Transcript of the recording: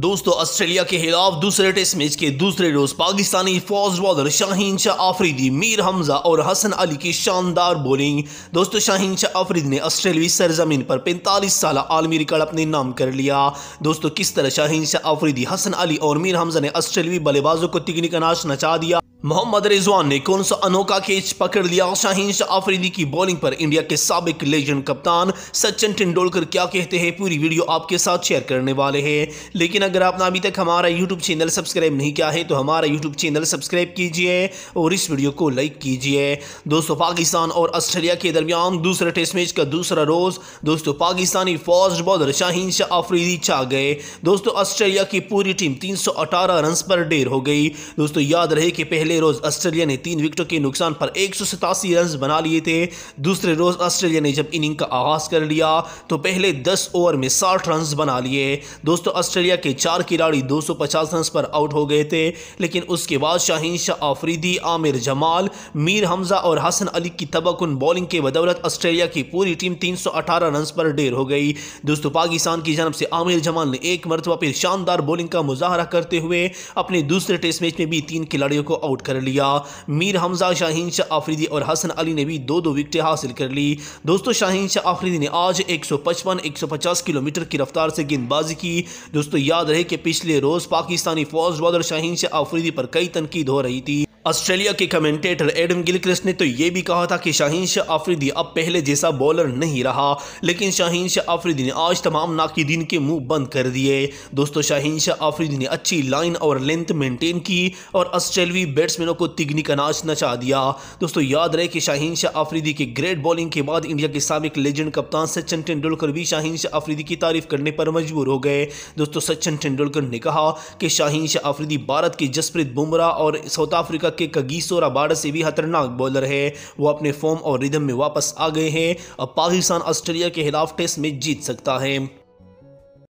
दोस्तों ऑस्ट्रेलिया के खिलाफ दूसरे टेस्ट मैच के दूसरे रोज पाकिस्तानी फास्ट बॉलर शाहीन शाह आफरीदी मीर हमजा और हसन अली की शानदार बॉलिंग दोस्तों शाहीन शाह आफरीदी ने ऑस्ट्रेलियाई सरजमीन पर 45 साल आलमी रिकॉर्ड अपने नाम कर लिया दोस्तों किस तरह शाहीन शाह आफरीदी हसन अली और मीर हमजा ने ऑस्ट्रेलियाई बल्लेबाजों को तिकनी का नाच नचा दिया मोहम्मद रिजवान ने कौन सा अनोखा खेच पकड़ लिया शाहीन शाह आफरीदी की बॉलिंग पर इंडिया के सबक लेजेंड कप्तान सचिन तेंदुलकर क्या कहते हैं पूरी वीडियो आपके साथ शेयर करने वाले हैं लेकिन अगर आपने अभी तक हमारा यूट्यूब चैनल सब्सक्राइब नहीं किया है तो हमारा यूट्यूब चैनल सब्सक्राइब कीजिए और इस वीडियो को लाइक कीजिए दोस्तों पाकिस्तान और ऑस्ट्रेलिया के दरमियान दूसरे टेस्ट मैच का दूसरा रोज़ दोस्तों पाकिस्तानी फास्ट बॉलर शाहिन शाह आफरीदी छा गए दोस्तों ऑस्ट्रेलिया की पूरी टीम तीन रन पर ढेर हो गई दोस्तों याद रहे कि पहले पहले रोज़ ऑस्ट्रेलिया ने तीन विकेटों के नुकसान पर एक रन बना लिए थे दूसरे रोज़ ऑस्ट्रेलिया ने जब इनिंग का आगाज़ कर लिया तो पहले दस ओवर में साठ रन बना लिए दोस्तों ऑस्ट्रेलिया के चार खिलाड़ी 250 रन पर आउट हो गए थे लेकिन उसके बाद शाहीन शाह आफरीदी आमिर जमाल मीर हमजा और हसन अली की तबकुन बॉलिंग के बदौलत ऑस्ट्रेलिया की पूरी टीम 318 रन पर ढेर हो गई दोस्तों पाकिस्तान की जनब से आमिर जमाल ने एक मरतबा फिर शानदार बॉलिंग का मुजाहरा करते हुए अपने दूसरे टेस्ट मैच में भी तीन खिलाड़ियों को आउट आउट कर लिया मीर हमजा शाहीन शाह आफरीदी और हसन अली ने भी दो दो विकटें हासिल कर ली दोस्तों शाहीन शाह आफरीदी ने आज एक सौ पचपन एक सौ पचास किलोमीटर की रफ्तार से गेंदबाजी की दोस्तों याद रहे कि पिछले रोज़ पाकिस्तानी फौज बॉलर शाहीन शाह आफरीदी पर कई तनकीद हो रही थी ऑस्ट्रेलिया के कमेंटेटर एडम गिलक्रिस्ट ने तो ये भी कहा था कि शाहीन शाह आफरीदी अब पहले जैसा बॉलर नहीं रहा लेकिन शाहीन शाह आफरीदी ने आज तमाम नाकिदीन के मुंह बंद कर दिए दोस्तों शाहीन शाह आफरीदी ने अच्छी लाइन और लेंथ मेंटेन की और ऑस्ट्रेलवी बैट्समैनों को तिगनी का नाच नचा दिया दोस्तों याद रहे कि शाहीन शाह आफरीदी की ग्रेट बॉलिंग के बाद इंडिया के सबक लेजेंड कप्तान सचिन तेंदुलकर भी शाहीन शाह आफरीदी की तारीफ करने पर मजबूर हो गए दोस्तों सचिन तेंदुलकर ने कहा कि शाहीन शाह आफरीदी भारत के जसप्रीत बुमराह और साउथ अफ्रीका तक के कगीसो रबाडा से भी खतरनाक बॉलर है वो अपने फॉर्म और रिदम में वापस आ गए हैं अब पाकिस्तान ऑस्ट्रेलिया के खिलाफ टेस्ट में जीत सकता है